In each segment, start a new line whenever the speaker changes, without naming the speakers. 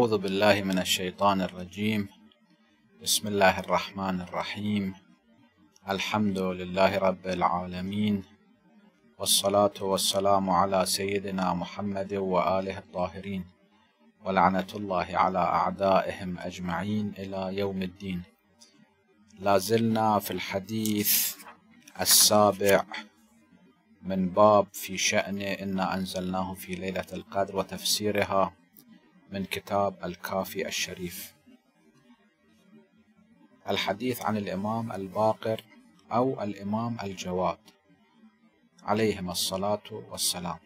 أعوذ بالله من الشيطان الرجيم بسم الله الرحمن الرحيم الحمد لله رب العالمين والصلاة والسلام على سيدنا محمد وآله الطاهرين ولعنة الله على أعدائهم أجمعين إلى يوم الدين لازلنا في الحديث السابع من باب في شأن إن أنزلناه في ليلة القدر وتفسيرها من كتاب الكافي الشريف الحديث عن الإمام الباقر أو الإمام الجواد عليهما الصلاة والسلام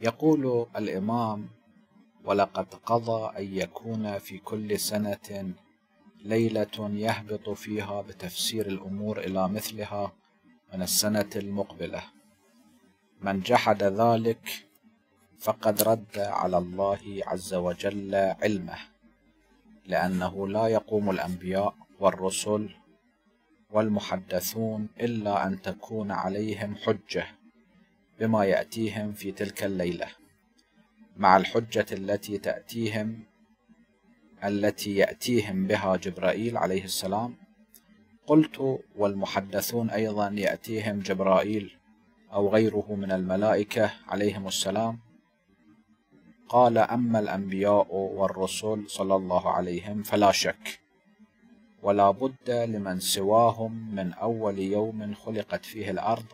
يقول الإمام ولقد قضى أن يكون في كل سنة ليلة يهبط فيها بتفسير الأمور إلى مثلها من السنة المقبلة من جحد ذلك فقد رد على الله عز وجل علمه لأنه لا يقوم الأنبياء والرسل والمحدثون إلا أن تكون عليهم حجة بما يأتيهم في تلك الليلة مع الحجة التي تأتيهم التي يأتيهم بها جبرائيل عليه السلام قلت والمحدثون أيضا يأتيهم جبرائيل أو غيره من الملائكة عليهم السلام قال أما الأنبياء والرسل صلى الله عليهم فلا شك ولا بد لمن سواهم من أول يوم خلقت فيه الأرض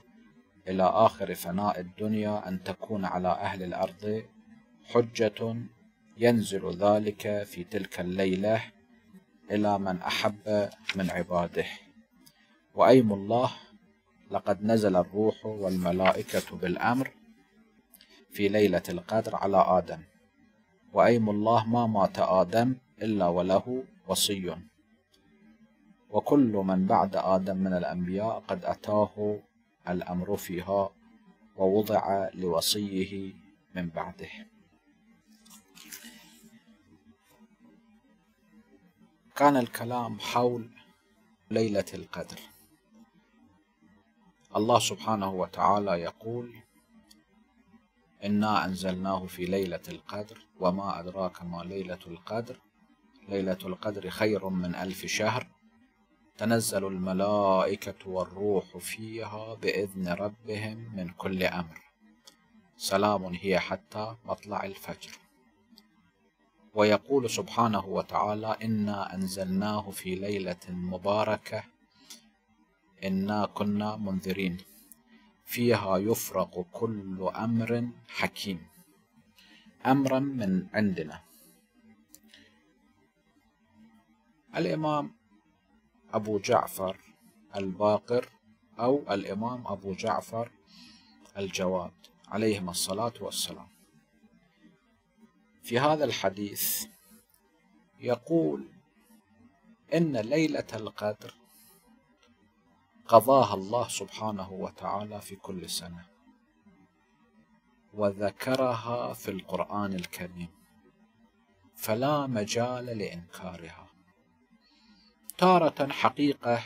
إلى آخر فناء الدنيا أن تكون على أهل الأرض حجة ينزل ذلك في تلك الليلة إلى من أحب من عباده وأيم الله لقد نزل الروح والملائكة بالأمر في ليلة القدر على آدم وأيم الله ما مات آدم إلا وله وصي وكل من بعد آدم من الأنبياء قد أتاه الأمر فيها ووضع لوصيه من بعده كان الكلام حول ليلة القدر الله سبحانه وتعالى يقول إنا أنزلناه في ليلة القدر وما أدراك ما ليلة القدر ليلة القدر خير من ألف شهر تنزل الملائكة والروح فيها بإذن ربهم من كل أمر سلام هي حتى مطلع الفجر ويقول سبحانه وتعالى إنا أنزلناه في ليلة مباركة إنا كنا منذرين فيها يفرق كل أمر حكيم أمرا من عندنا الإمام أبو جعفر الباقر أو الإمام أبو جعفر الجواد عليهما الصلاة والسلام في هذا الحديث يقول إن ليلة القدر قضاها الله سبحانه وتعالى في كل سنه وذكرها في القران الكريم فلا مجال لانكارها تاره حقيقه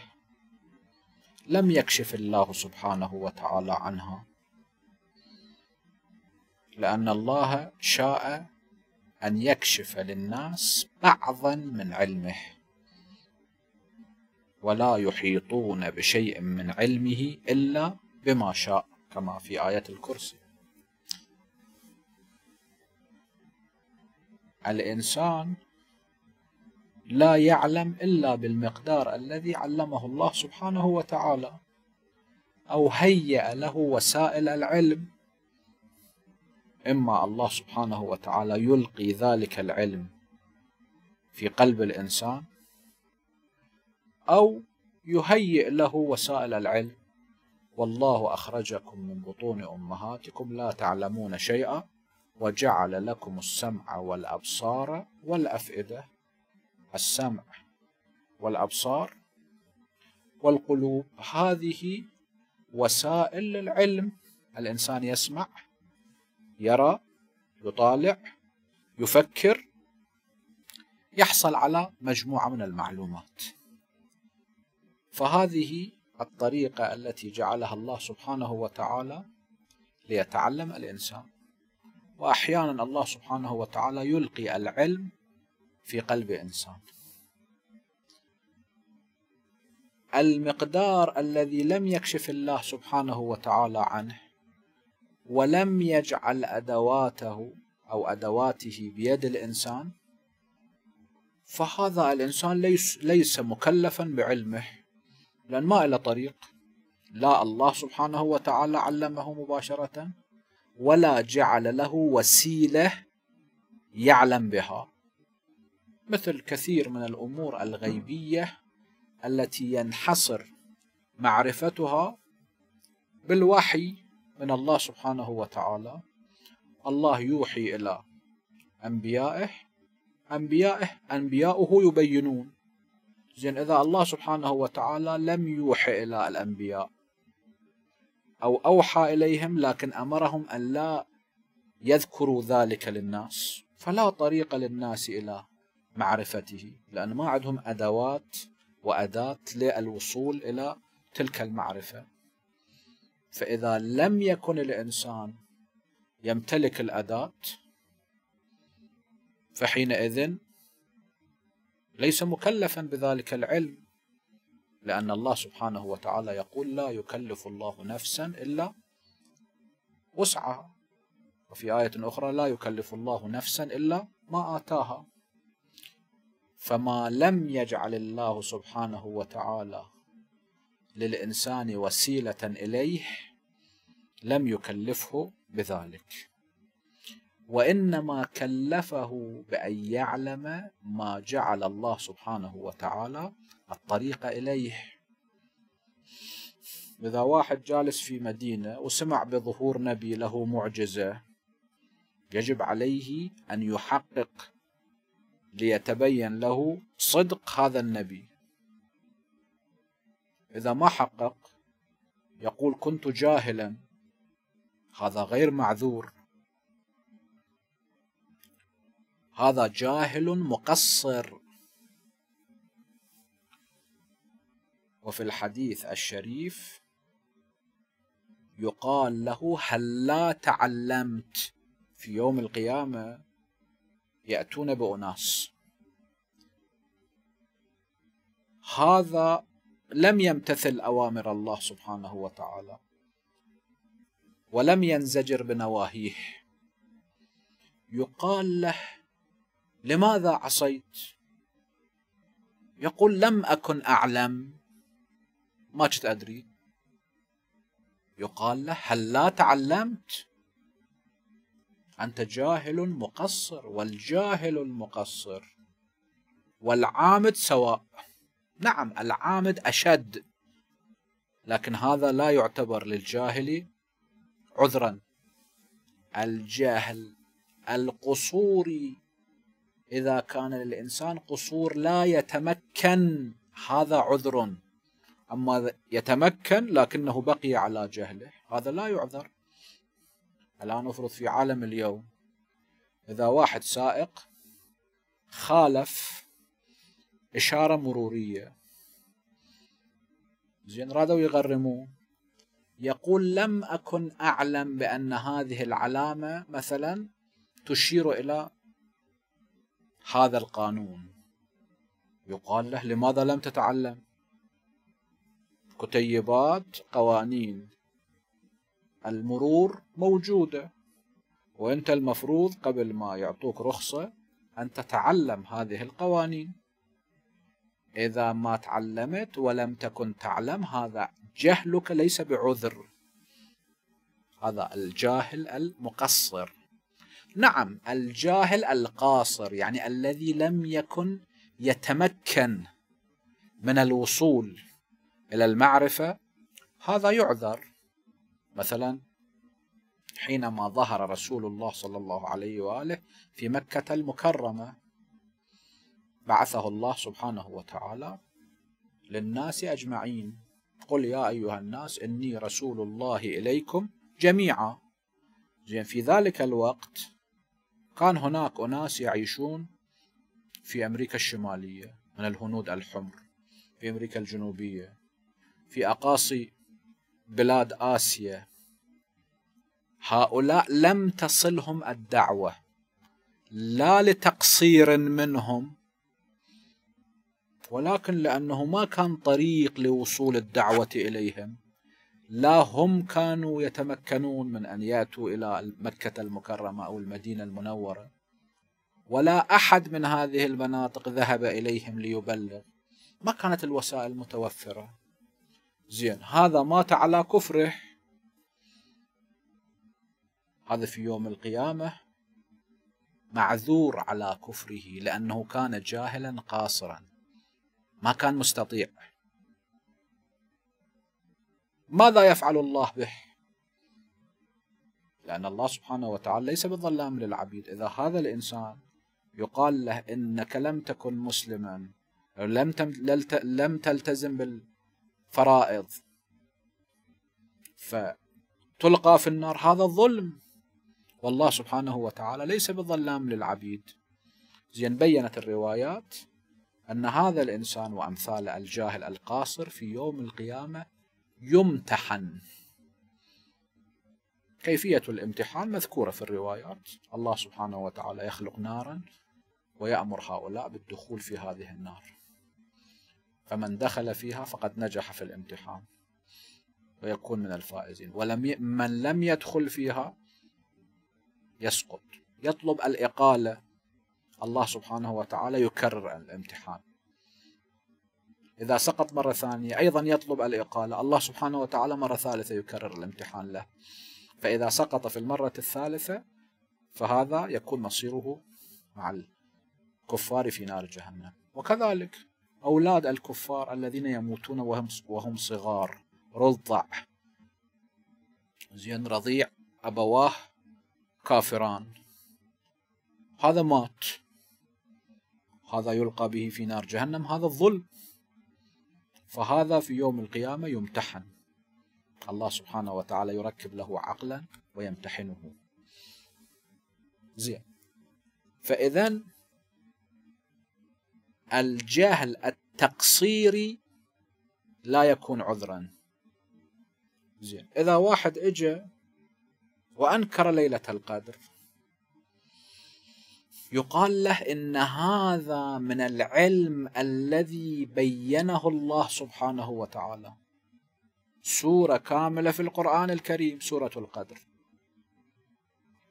لم يكشف الله سبحانه وتعالى عنها لان الله شاء ان يكشف للناس بعضا من علمه ولا يحيطون بشيء من علمه إلا بما شاء كما في آية الكرسي الإنسان لا يعلم إلا بالمقدار الذي علمه الله سبحانه وتعالى أو هيأ له وسائل العلم إما الله سبحانه وتعالى يلقي ذلك العلم في قلب الإنسان أو يهيئ له وسائل العلم والله أخرجكم من بطون أمهاتكم لا تعلمون شيئا وجعل لكم السمع والأبصار والأفئدة السمع والأبصار والقلوب هذه وسائل العلم الإنسان يسمع يرى يطالع يفكر يحصل على مجموعة من المعلومات فهذه الطريقة التي جعلها الله سبحانه وتعالى ليتعلم الإنسان وأحيانا الله سبحانه وتعالى يلقي العلم في قلب إنسان المقدار الذي لم يكشف الله سبحانه وتعالى عنه ولم يجعل أدواته أو أدواته بيد الإنسان فهذا الإنسان ليس, ليس مكلفا بعلمه لأن ما إلى طريق لا الله سبحانه وتعالى علمه مباشرة ولا جعل له وسيلة يعلم بها مثل كثير من الأمور الغيبية التي ينحصر معرفتها بالوحي من الله سبحانه وتعالى الله يوحي إلى أنبيائه أنبيائه أنبياؤه يبينون زين إذا الله سبحانه وتعالى لم يوحي إلى الأنبياء أو أوحى إليهم لكن أمرهم أن لا يذكروا ذلك للناس فلا طريق للناس إلى معرفته لأن ما عندهم أدوات وأداة للوصول إلى تلك المعرفة فإذا لم يكن الإنسان يمتلك الأداة فحينئذ ليس مكلفا بذلك العلم لأن الله سبحانه وتعالى يقول لا يكلف الله نفسا إلا وسعها وفي آية أخرى لا يكلف الله نفسا إلا ما آتاها فما لم يجعل الله سبحانه وتعالى للإنسان وسيلة إليه لم يكلفه بذلك وانما كلفه بان يعلم ما جعل الله سبحانه وتعالى الطريق اليه اذا واحد جالس في مدينه وسمع بظهور نبي له معجزه يجب عليه ان يحقق ليتبين له صدق هذا النبي اذا ما حقق يقول كنت جاهلا هذا غير معذور هذا جاهل مقصر وفي الحديث الشريف يقال له هل لا تعلمت في يوم القيامة يأتون بأناس هذا لم يمتثل أوامر الله سبحانه وتعالى ولم ينزجر بنواهيه يقال له لماذا عصيت يقول لم أكن أعلم ما كنت أدري يقال له هل لا تعلمت أنت جاهل مقصر والجاهل المقصر والعامد سواء نعم العامد أشد لكن هذا لا يعتبر للجاهل عذرا الجهل القصوري إذا كان للإنسان قصور لا يتمكن هذا عذر أما يتمكن لكنه بقي على جهله هذا لا يعذر الآن أفرض في عالم اليوم إذا واحد سائق خالف إشارة مرورية زين رادوا يغرموه يقول لم أكن أعلم بأن هذه العلامة مثلا تشير إلى هذا القانون يقال له لماذا لم تتعلم كتيبات قوانين المرور موجودة وأنت المفروض قبل ما يعطوك رخصة أن تتعلم هذه القوانين إذا ما تعلمت ولم تكن تعلم هذا جهلك ليس بعذر هذا الجاهل المقصر نعم الجاهل القاصر يعني الذي لم يكن يتمكن من الوصول الى المعرفه هذا يعذر مثلا حينما ظهر رسول الله صلى الله عليه واله في مكه المكرمه بعثه الله سبحانه وتعالى للناس اجمعين قل يا ايها الناس اني رسول الله اليكم جميعا زين في ذلك الوقت كان هناك أناس يعيشون في أمريكا الشمالية من الهنود الحمر في أمريكا الجنوبية في أقاصي بلاد آسيا هؤلاء لم تصلهم الدعوة لا لتقصير منهم ولكن لأنه ما كان طريق لوصول الدعوة إليهم لا هم كانوا يتمكنون من أن يأتوا إلى مكة المكرمة أو المدينة المنورة ولا أحد من هذه المناطق ذهب إليهم ليبلغ ما كانت الوسائل متوفرة زين هذا مات على كفره هذا في يوم القيامة معذور على كفره لأنه كان جاهلا قاصرا ما كان مستطيع ماذا يفعل الله به لأن الله سبحانه وتعالى ليس بظلام للعبيد إذا هذا الإنسان يقال له إنك لم تكن مسلما لم لم تلتزم بالفرائض فتلقى في النار هذا الظلم والله سبحانه وتعالى ليس بظلام للعبيد زين بينت الروايات أن هذا الإنسان وأمثال الجاهل القاصر في يوم القيامة يمتحن كيفية الامتحان مذكورة في الروايات الله سبحانه وتعالى يخلق نارا ويأمر هؤلاء بالدخول في هذه النار فمن دخل فيها فقد نجح في الامتحان ويكون من الفائزين ولم ي... من لم يدخل فيها يسقط يطلب الإقالة الله سبحانه وتعالى يكرر الامتحان إذا سقط مرة ثانية أيضا يطلب الإقالة الله سبحانه وتعالى مرة ثالثة يكرر الامتحان له فإذا سقط في المرة الثالثة فهذا يكون مصيره مع الكفار في نار جهنم وكذلك أولاد الكفار الذين يموتون وهم وهم صغار رضع زين رضيع أبواه كافران هذا مات هذا يلقى به في نار جهنم هذا الظلم فهذا في يوم القيامة يمتحن الله سبحانه وتعالى يركب له عقلا ويمتحنه زين فإذا الجهل التقصيري لا يكون عذرا زين إذا واحد إجا وأنكر ليلة القدر يقال له ان هذا من العلم الذي بينه الله سبحانه وتعالى سوره كامله في القران الكريم سوره القدر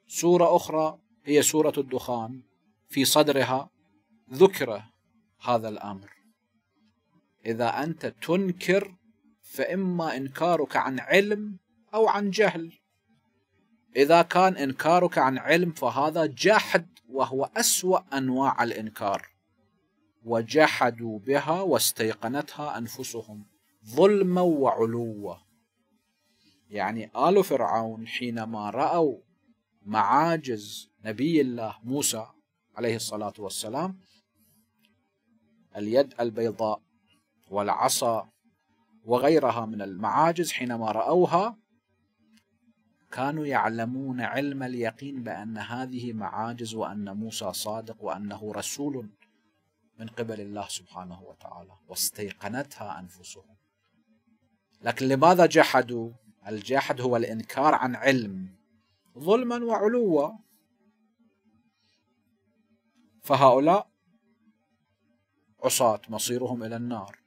سوره اخرى هي سوره الدخان في صدرها ذكر هذا الامر اذا انت تنكر فاما انكارك عن علم او عن جهل إذا كان إنكارك عن علم فهذا جحد وهو أسوأ أنواع الإنكار وجحدوا بها واستيقنتها أنفسهم ظلما وعلوا يعني آل فرعون حينما رأوا معاجز نبي الله موسى عليه الصلاة والسلام اليد البيضاء والعصا وغيرها من المعاجز حينما رأوها كانوا يعلمون علم اليقين بأن هذه معاجز وأن موسى صادق وأنه رسول من قبل الله سبحانه وتعالى واستيقنتها أنفسهم لكن لماذا جحدوا الجحد هو الإنكار عن علم ظلما وعلوا فهؤلاء عصاة مصيرهم إلى النار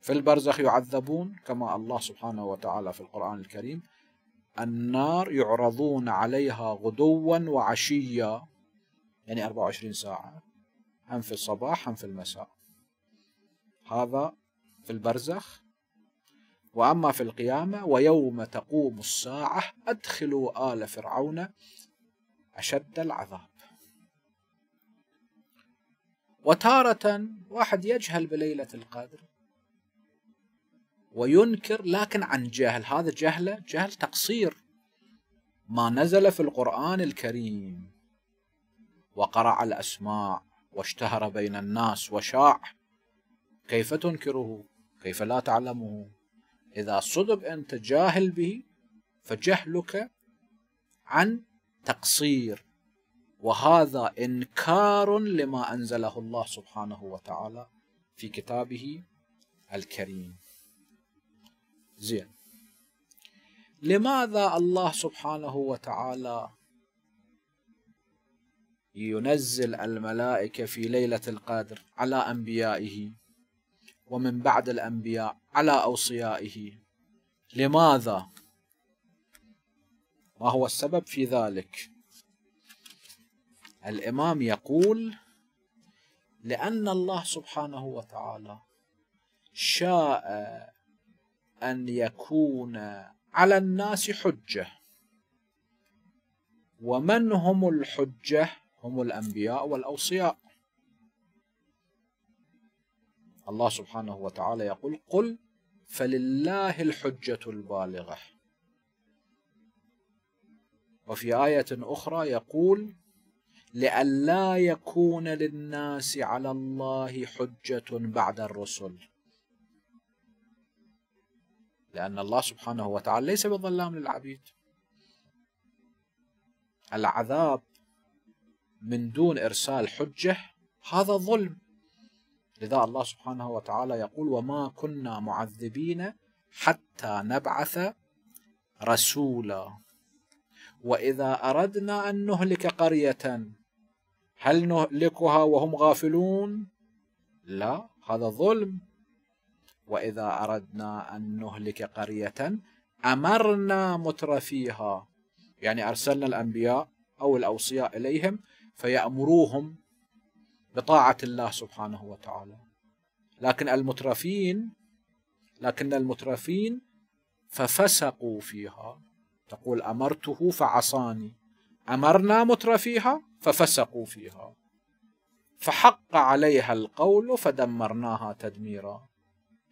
في البرزخ يعذبون كما الله سبحانه وتعالى في القرآن الكريم النار يعرضون عليها غدوا وعشيا يعني 24 ساعة هم في الصباح هم في المساء هذا في البرزخ وأما في القيامة ويوم تقوم الساعة أدخلوا آل فرعون أشد العذاب وتارة واحد يجهل بليلة القدر وينكر لكن عن جهل هذا جهله جهل تقصير ما نزل في القرآن الكريم وقرع الأسماع واشتهر بين الناس وشاع كيف تنكره كيف لا تعلمه إذا صدق أنت جاهل به فجهلك عن تقصير وهذا إنكار لما أنزله الله سبحانه وتعالى في كتابه الكريم زين لماذا الله سبحانه وتعالى ينزل الملائكة في ليلة القدر على أنبيائه ومن بعد الأنبياء على أوصيائه لماذا؟ ما هو السبب في ذلك؟ الإمام يقول لأن الله سبحانه وتعالى شاء أن يكون على الناس حجة ومن هم الحجة هم الأنبياء والأوصياء الله سبحانه وتعالى يقول قل فلله الحجة البالغة وفي آية أخرى يقول لئلا يكون للناس على الله حجة بعد الرسل لأن الله سبحانه وتعالى ليس بظلام للعبيد العذاب من دون إرسال حجة هذا ظلم لذا الله سبحانه وتعالى يقول وما كنا معذبين حتى نبعث رسولا وإذا أردنا أن نهلك قرية هل نهلكها وهم غافلون؟ لا هذا ظلم وإذا أردنا أن نهلك قرية أمرنا مترفيها يعني أرسلنا الأنبياء أو الأوصياء إليهم فيأمروهم بطاعة الله سبحانه وتعالى لكن المترفين لكن المترفين ففسقوا فيها تقول أمرته فعصاني أمرنا مترفيها ففسقوا فيها فحق عليها القول فدمرناها تدميرا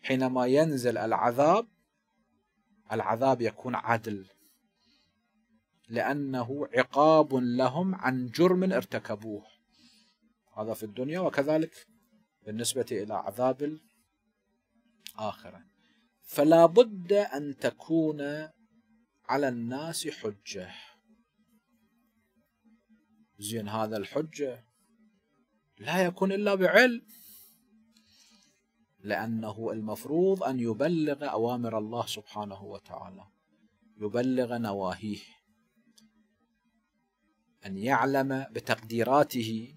حينما ينزل العذاب العذاب يكون عدل لأنه عقاب لهم عن جرم ارتكبوه هذا في الدنيا وكذلك بالنسبة إلى عذاب الآخرة فلا بد أن تكون على الناس حجة زين هذا الحجة لا يكون إلا بعلم لأنه المفروض أن يبلغ أوامر الله سبحانه وتعالى يبلغ نواهيه أن يعلم بتقديراته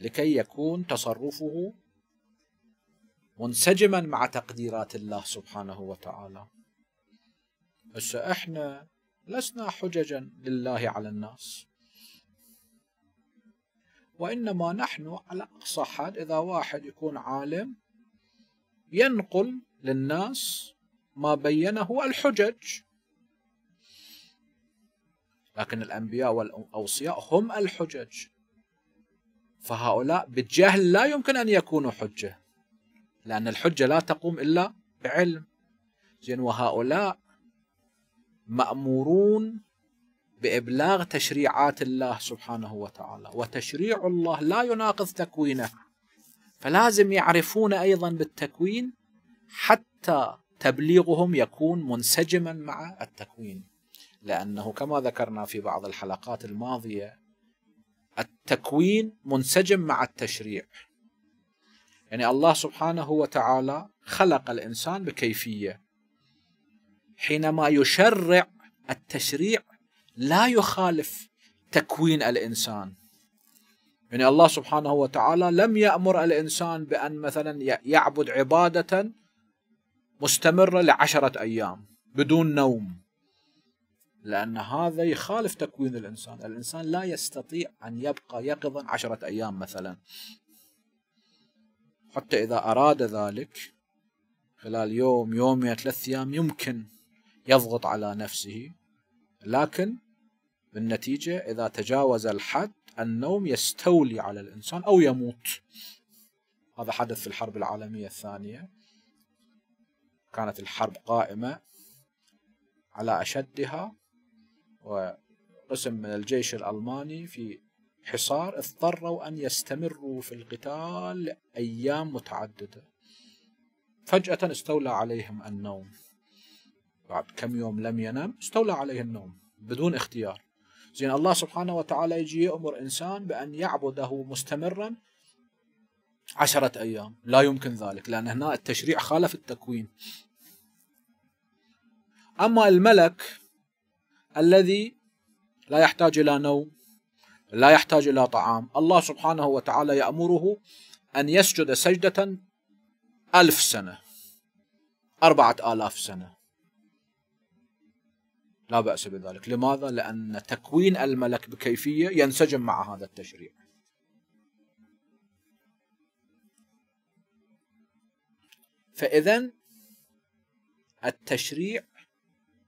لكي يكون تصرفه منسجما مع تقديرات الله سبحانه وتعالى هسه احنا لسنا حججا لله على الناس وانما نحن على اقصى حد اذا واحد يكون عالم ينقل للناس ما بينه الحجج لكن الأنبياء والأوصياء هم الحجج فهؤلاء بالجهل لا يمكن أن يكونوا حجة لأن الحجة لا تقوم إلا بعلم زين وهؤلاء مأمورون بإبلاغ تشريعات الله سبحانه وتعالى وتشريع الله لا يناقض تكوينه فلازم يعرفون ايضا بالتكوين حتى تبليغهم يكون منسجما مع التكوين لانه كما ذكرنا في بعض الحلقات الماضيه التكوين منسجم مع التشريع يعني الله سبحانه وتعالى خلق الانسان بكيفيه حينما يشرع التشريع لا يخالف تكوين الانسان يعني الله سبحانه وتعالى لم يأمر الإنسان بأن مثلا يعبد عبادة مستمرة لعشرة أيام بدون نوم لأن هذا يخالف تكوين الإنسان الإنسان لا يستطيع أن يبقى يقظا عشرة أيام مثلا حتى إذا أراد ذلك خلال يوم يومين ثلاث أيام يمكن يضغط على نفسه لكن بالنتيجة إذا تجاوز الحد النوم يستولي على الإنسان أو يموت هذا حدث في الحرب العالمية الثانية كانت الحرب قائمة على أشدها وقسم من الجيش الألماني في حصار اضطروا أن يستمروا في القتال أيام متعددة فجأة استولى عليهم النوم بعد كم يوم لم ينام استولى عليه النوم بدون اختيار زين الله سبحانه وتعالى يجي يأمر إنسان بأن يعبده مستمرا عشرة أيام لا يمكن ذلك لأن هنا التشريع خالف التكوين أما الملك الذي لا يحتاج إلى نوم لا يحتاج إلى طعام الله سبحانه وتعالى يأمره أن يسجد سجدة ألف سنة أربعة آلاف سنة لا بأس بذلك لماذا؟ لأن تكوين الملك بكيفية ينسجم مع هذا التشريع فإذا التشريع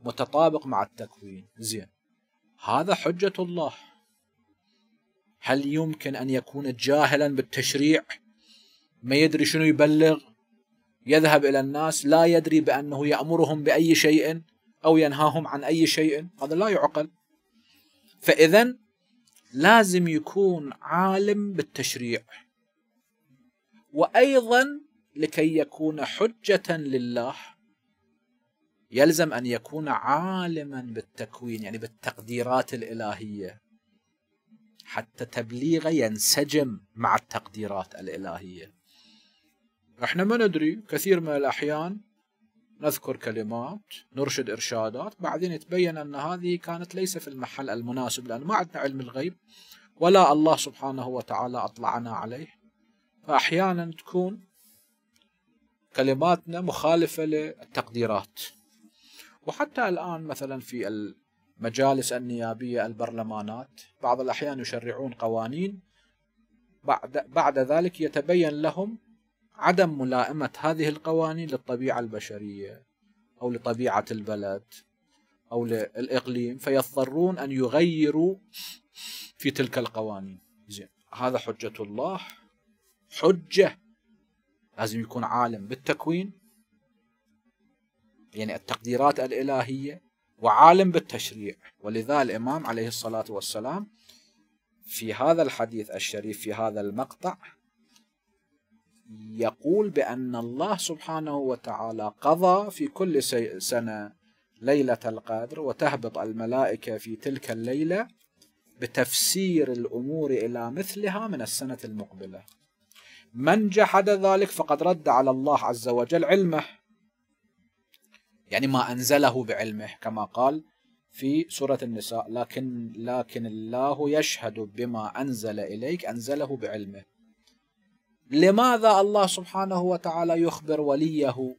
متطابق مع التكوين زين هذا حجة الله هل يمكن أن يكون جاهلا بالتشريع ما يدري شنو يبلغ يذهب إلى الناس لا يدري بأنه يأمرهم بأي شيء أو ينهاهم عن أي شيء هذا لا يعقل فإذا لازم يكون عالم بالتشريع وأيضا لكي يكون حجة لله يلزم أن يكون عالما بالتكوين يعني بالتقديرات الإلهية حتى تبليغه ينسجم مع التقديرات الإلهية احنا ما ندري كثير من الأحيان نذكر كلمات نرشد إرشادات بعدين يتبين أن هذه كانت ليس في المحل المناسب لأن ما عندنا علم الغيب ولا الله سبحانه وتعالى أطلعنا عليه فأحيانا تكون كلماتنا مخالفة للتقديرات وحتى الآن مثلا في المجالس النيابية البرلمانات بعض الأحيان يشرعون قوانين بعد, بعد ذلك يتبين لهم عدم ملائمة هذه القوانين للطبيعة البشرية أو لطبيعة البلد أو للإقليم فيضطرون أن يغيروا في تلك القوانين زين هذا حجة الله حجة لازم يكون عالم بالتكوين يعني التقديرات الإلهية وعالم بالتشريع ولذا الإمام عليه الصلاة والسلام في هذا الحديث الشريف في هذا المقطع يقول بأن الله سبحانه وتعالى قضى في كل سنة ليلة القدر وتهبط الملائكة في تلك الليلة بتفسير الأمور إلى مثلها من السنة المقبلة من جحد ذلك فقد رد على الله عز وجل علمه يعني ما أنزله بعلمه كما قال في سورة النساء لكن لكن الله يشهد بما أنزل إليك أنزله بعلمه لماذا الله سبحانه وتعالى يخبر وليه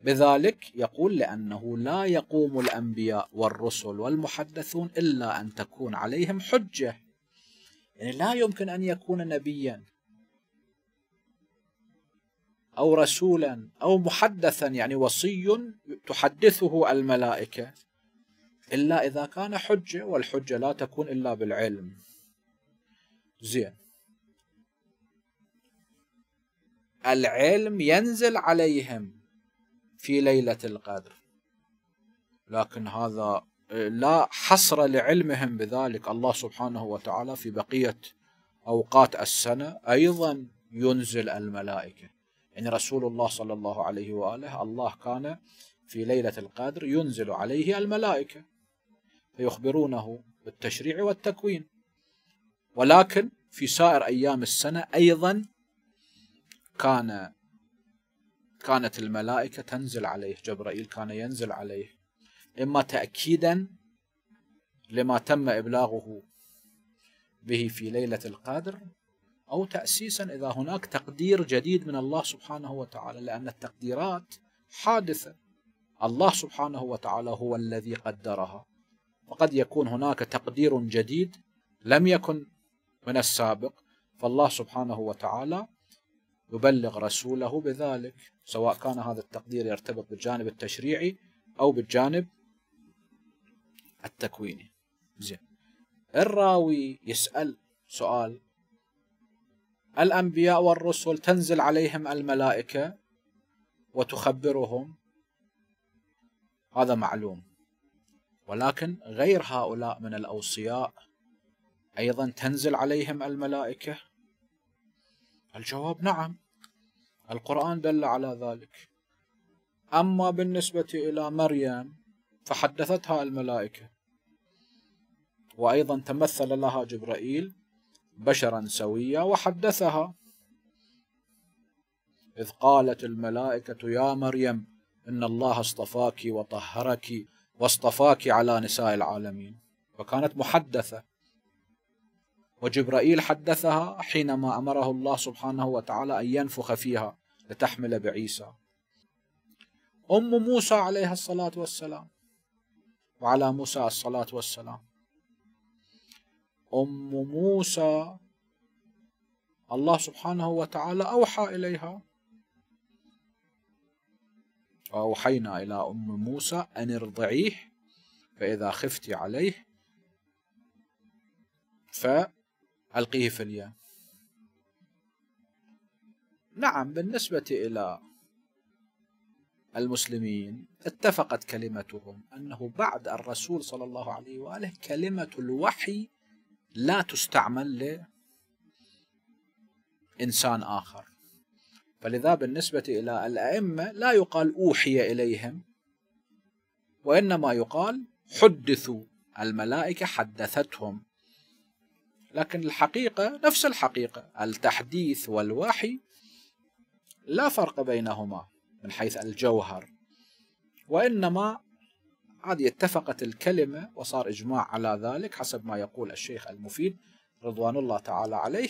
بذلك يقول لأنه لا يقوم الأنبياء والرسل والمحدثون إلا أن تكون عليهم حجة يعني لا يمكن أن يكون نبيا أو رسولا أو محدثا يعني وصي تحدثه الملائكة إلا إذا كان حجة والحجة لا تكون إلا بالعلم زين العلم ينزل عليهم في ليلة القدر لكن هذا لا حصر لعلمهم بذلك الله سبحانه وتعالى في بقية أوقات السنة أيضا ينزل الملائكة يعني رسول الله صلى الله عليه وآله الله كان في ليلة القدر ينزل عليه الملائكة فيخبرونه بالتشريع والتكوين ولكن في سائر أيام السنة أيضا كان كانت الملائكة تنزل عليه جبرائيل كان ينزل عليه إما تأكيدا لما تم إبلاغه به في ليلة القدر أو تأسيسا إذا هناك تقدير جديد من الله سبحانه وتعالى لأن التقديرات حادثة الله سبحانه وتعالى هو الذي قدرها وقد يكون هناك تقدير جديد لم يكن من السابق فالله سبحانه وتعالى يبلغ رسوله بذلك سواء كان هذا التقدير يرتبط بالجانب التشريعي أو بالجانب التكويني زين الراوي يسأل سؤال الأنبياء والرسل تنزل عليهم الملائكة وتخبرهم هذا معلوم ولكن غير هؤلاء من الأوصياء أيضا تنزل عليهم الملائكة؟ الجواب نعم القرآن دل على ذلك أما بالنسبة إلى مريم فحدثتها الملائكة وأيضا تمثل لها جبرائيل بشرا سويا وحدثها إذ قالت الملائكة يا مريم إن الله اصطفاك وطهرك واصطفاك على نساء العالمين فكانت محدثة وجبرائيل حدثها حينما امره الله سبحانه وتعالى ان ينفخ فيها لتحمل بعيسى ام موسى عليها الصلاه والسلام وعلى موسى الصلاه والسلام ام موسى الله سبحانه وتعالى اوحى اليها واوحينا الى ام موسى ان ارضعيه فاذا خفت عليه ف ألقيه في اليم نعم بالنسبة إلى المسلمين اتفقت كلمتهم أنه بعد الرسول صلى الله عليه وآله كلمة الوحي لا تستعمل لإنسان آخر فلذا بالنسبة إلى الأئمة لا يقال أوحي إليهم وإنما يقال حدثوا الملائكة حدثتهم لكن الحقيقة نفس الحقيقة التحديث والوحي لا فرق بينهما من حيث الجوهر وإنما هذه اتفقت الكلمة وصار إجماع على ذلك حسب ما يقول الشيخ المفيد رضوان الله تعالى عليه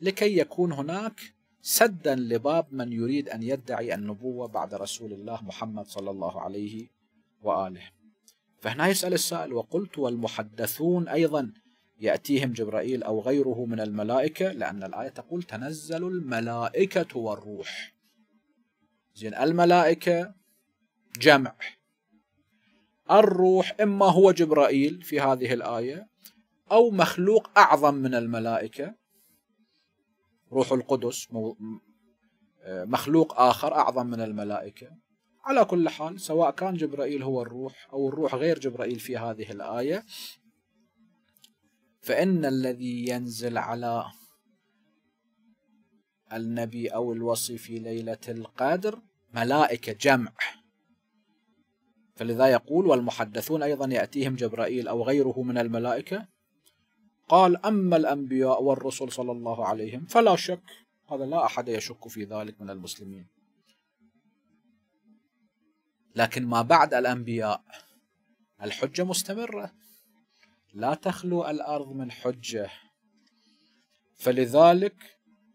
لكي يكون هناك سدا لباب من يريد أن يدعي النبوة بعد رسول الله محمد صلى الله عليه وآله فهنا يسأل السائل وقلت والمحدثون أيضا يأتيهم جبرائيل أو غيره من الملائكة لأن الآية تقول تنزل الملائكة والروح زين الملائكة جمع الروح إما هو جبرائيل في هذه الآية أو مخلوق أعظم من الملائكة روح القدس مخلوق آخر أعظم من الملائكة على كل حال سواء كان جبرائيل هو الروح أو الروح غير جبرائيل في هذه الآية فإن الذي ينزل على النبي أو الوصي في ليلة القدر ملائكة جمع فلذا يقول والمحدثون أيضا يأتيهم جبرائيل أو غيره من الملائكة قال أما الأنبياء والرسل صلى الله عليهم فلا شك هذا لا أحد يشك في ذلك من المسلمين لكن ما بعد الأنبياء الحجة مستمرة لا تخلو الأرض من حجة فلذلك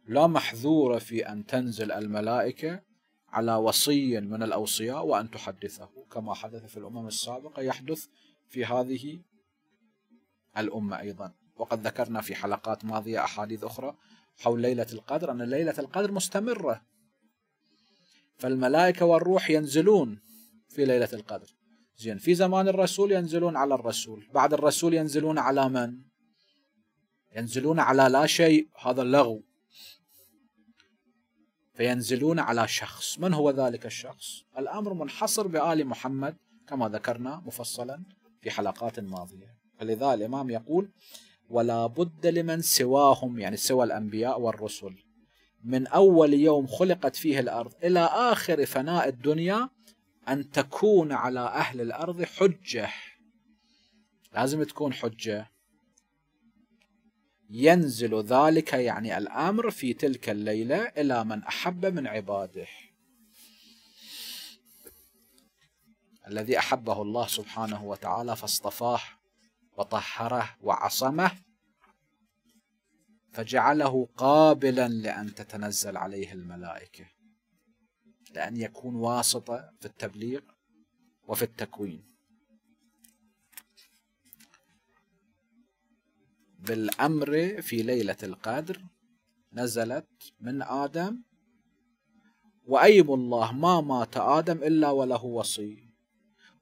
لا محذور في أن تنزل الملائكة على وصي من الأوصياء وأن تحدثه كما حدث في الأمم السابقة يحدث في هذه الأمة أيضا وقد ذكرنا في حلقات ماضية أحاديث أخرى حول ليلة القدر أن ليلة القدر مستمرة فالملائكة والروح ينزلون في ليلة القدر زين في زمان الرسول ينزلون على الرسول بعد الرسول ينزلون على من ينزلون على لا شيء هذا اللغو فينزلون على شخص من هو ذلك الشخص الأمر منحصر بآل محمد كما ذكرنا مفصلا في حلقات ماضية فلذا الإمام يقول ولا بد لمن سواهم يعني سوى الأنبياء والرسل من أول يوم خلقت فيه الأرض إلى آخر فناء الدنيا أن تكون على أهل الأرض حجة لازم تكون حجة ينزل ذلك يعني الأمر في تلك الليلة إلى من أحب من عباده الذي أحبه الله سبحانه وتعالى فاصطفاه وطهره وعصمه فجعله قابلا لأن تتنزل عليه الملائكة لأن يكون واسطة في التبليغ وفي التكوين بالأمر في ليلة القدر نزلت من آدم وأيم الله ما مات آدم إلا وله وصي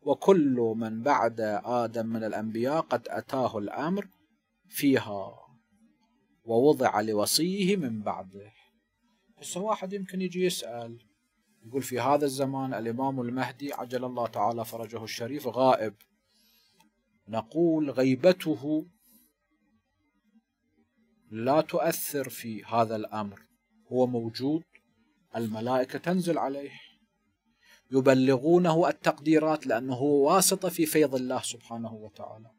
وكل من بعد آدم من الأنبياء قد أتاه الأمر فيها ووضع لوصيه من بعده هسه واحد يمكن يجي يسأل يقول في هذا الزمان الإمام المهدي عجل الله تعالى فرجه الشريف غائب نقول غيبته لا تؤثر في هذا الأمر هو موجود الملائكة تنزل عليه يبلغونه التقديرات لأنه هو واسطة في فيض الله سبحانه وتعالى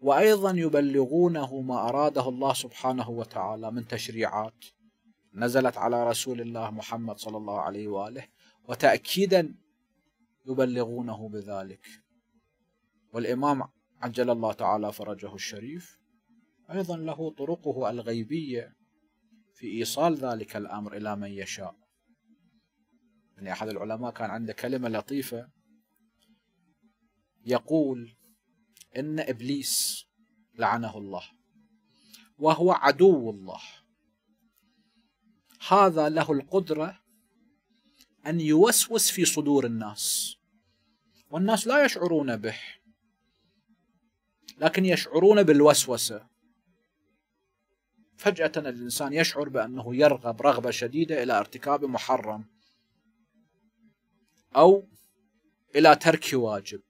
وأيضا يبلغونه ما أراده الله سبحانه وتعالى من تشريعات نزلت على رسول الله محمد صلى الله عليه واله وتاكيدا يبلغونه بذلك والامام عجل الله تعالى فرجه الشريف ايضا له طرقه الغيبيه في ايصال ذلك الامر الى من يشاء يعني احد العلماء كان عنده كلمه لطيفه يقول ان ابليس لعنه الله وهو عدو الله هذا له القدرة أن يوسوس في صدور الناس والناس لا يشعرون به لكن يشعرون بالوسوسة فجأة الإنسان يشعر بأنه يرغب رغبة شديدة إلى ارتكاب محرم أو إلى ترك واجب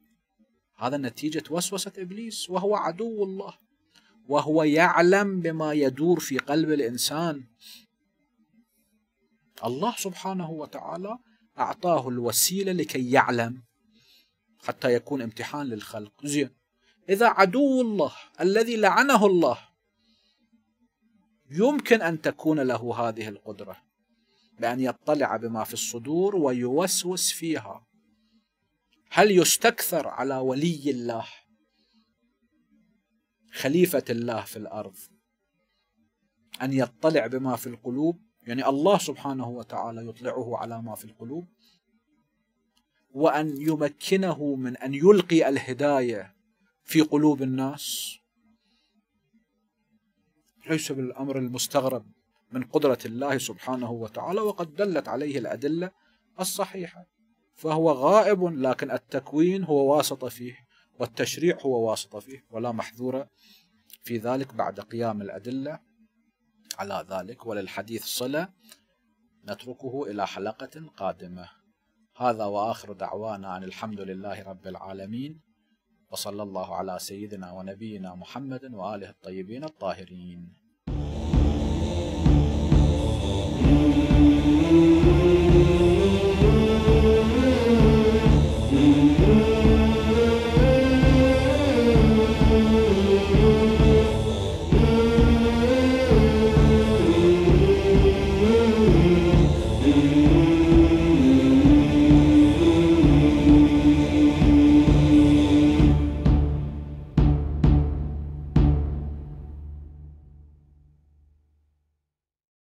هذا نتيجة وسوسة إبليس وهو عدو الله وهو يعلم بما يدور في قلب الإنسان الله سبحانه وتعالى أعطاه الوسيلة لكي يعلم حتى يكون امتحان للخلق زين إذا عدو الله الذي لعنه الله يمكن أن تكون له هذه القدرة بأن يطلع بما في الصدور ويوسوس فيها هل يستكثر على ولي الله خليفة الله في الأرض أن يطلع بما في القلوب يعني الله سبحانه وتعالى يطلعه على ما في القلوب وأن يمكنه من أن يلقي الهداية في قلوب الناس ليس بالأمر المستغرب من قدرة الله سبحانه وتعالى وقد دلت عليه الأدلة الصحيحة فهو غائب لكن التكوين هو واسطة فيه والتشريع هو واسطة فيه ولا محذور في ذلك بعد قيام الأدلة على ذلك وللحديث صلة نتركه إلى حلقة قادمة هذا وآخر دعوانا أن الحمد لله رب العالمين وصلى الله على سيدنا ونبينا محمد وآله الطيبين الطاهرين